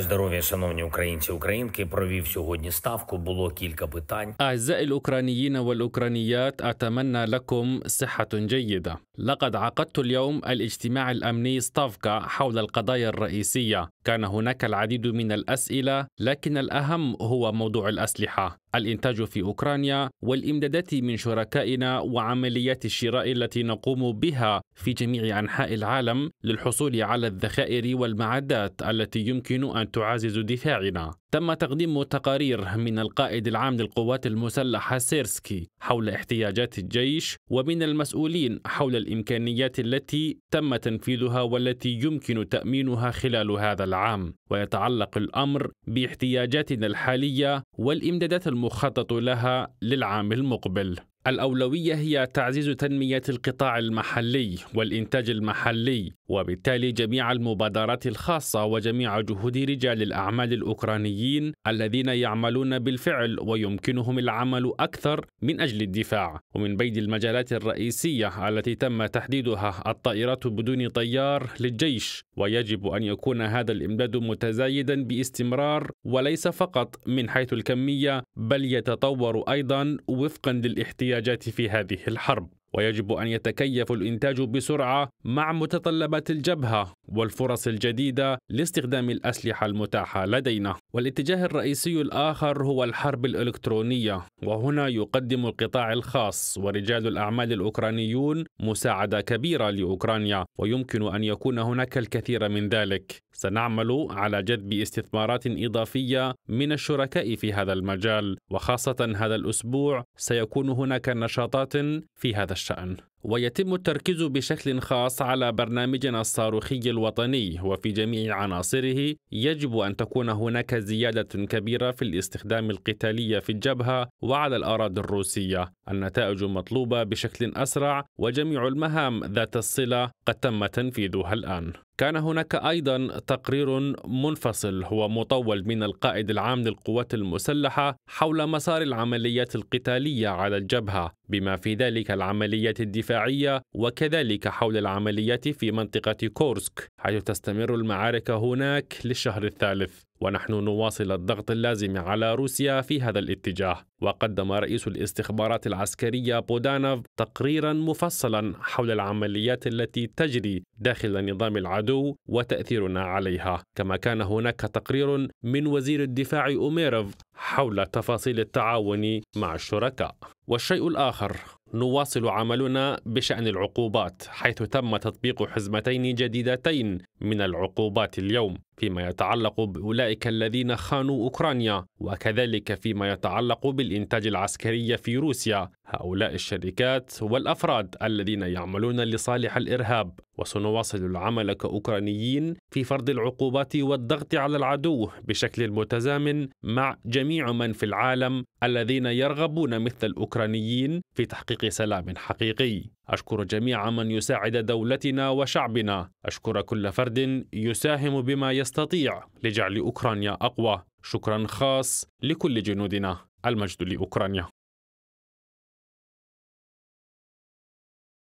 здоров'я, шановні українці українки. Провів сьогодні ставку. Було кілька питань. أعزائي الأوكرانيين والأوكرانيات أتمنى لكم صحة جيدة. لقد عقدت اليوم الاجتماع الأمني ستافكا حول القضايا الرئيسية. كان هناك العديد من الأسئلة، لكن الأهم هو موضوع الأسلحة. الإنتاج في أوكرانيا والإمدادات من شركائنا وعمليات الشراء التي نقوم بها في جميع أنحاء العالم للحصول على الذخائر والمعدات التي يمكن أن تعزز دفاعنا. تم تقديم تقارير من القائد العام للقوات المسلحة سيرسكي حول احتياجات الجيش ومن المسؤولين حول الإمكانيات التي تم تنفيذها والتي يمكن تأمينها خلال هذا العام ويتعلق الأمر باحتياجاتنا الحالية والإمدادات المخطط لها للعام المقبل الأولوية هي تعزيز تنمية القطاع المحلي والإنتاج المحلي، وبالتالي جميع المبادرات الخاصة وجميع جهود رجال الأعمال الأوكرانيين الذين يعملون بالفعل ويمكنهم العمل أكثر من أجل الدفاع، ومن بين المجالات الرئيسية التي تم تحديدها الطائرات بدون طيار للجيش، ويجب أن يكون هذا الإمداد متزايدا باستمرار وليس فقط من حيث الكمية بل يتطور أيضا وفقا للاحتياج احتياجات في هذه الحرب ويجب أن يتكيف الإنتاج بسرعة مع متطلبات الجبهة والفرص الجديدة لاستخدام الأسلحة المتاحة لدينا. والاتجاه الرئيسي الآخر هو الحرب الإلكترونية، وهنا يقدم القطاع الخاص ورجال الأعمال الأوكرانيون مساعدة كبيرة لأوكرانيا، ويمكن أن يكون هناك الكثير من ذلك. سنعمل على جذب استثمارات إضافية من الشركاء في هذا المجال، وخاصة هذا الأسبوع سيكون هناك نشاطات في هذا الشأن ويتم التركيز بشكل خاص على برنامجنا الصاروخي الوطني وفي جميع عناصره يجب أن تكون هناك زيادة كبيرة في الاستخدام القتالية في الجبهة وعلى الأراضي الروسية النتائج مطلوبة بشكل أسرع وجميع المهام ذات الصلة قد تم تنفيذها الآن كان هناك أيضا تقرير منفصل هو مطول من القائد العام للقوات المسلحة حول مسار العمليات القتالية على الجبهة بما في ذلك العمليات الدفاعية وكذلك حول العمليات في منطقة كورسك حيث تستمر المعارك هناك للشهر الثالث ونحن نواصل الضغط اللازم على روسيا في هذا الاتجاه وقدم رئيس الاستخبارات العسكرية بودانوف تقريرا مفصلا حول العمليات التي تجري داخل نظام العدو وتأثيرنا عليها كما كان هناك تقرير من وزير الدفاع أوميروف حول تفاصيل التعاون مع الشركاء والشيء الآخر نواصل عملنا بشأن العقوبات حيث تم تطبيق حزمتين جديدتين من العقوبات اليوم فيما يتعلق بأولئك الذين خانوا أوكرانيا وكذلك فيما يتعلق بالإنتاج العسكري في روسيا هؤلاء الشركات والأفراد الذين يعملون لصالح الإرهاب وسنواصل العمل كأوكرانيين في فرض العقوبات والضغط على العدو بشكل متزامن مع جميع من في العالم الذين يرغبون مثل الأوكرانيين في تحقيق تحقيق سلام حقيقي أشكر جميع من يساعد دولتنا وشعبنا أشكر كل فرد يساهم بما يستطيع لجعل أوكرانيا أقوى شكرا خاص لكل جنودنا المجد لأوكرانيا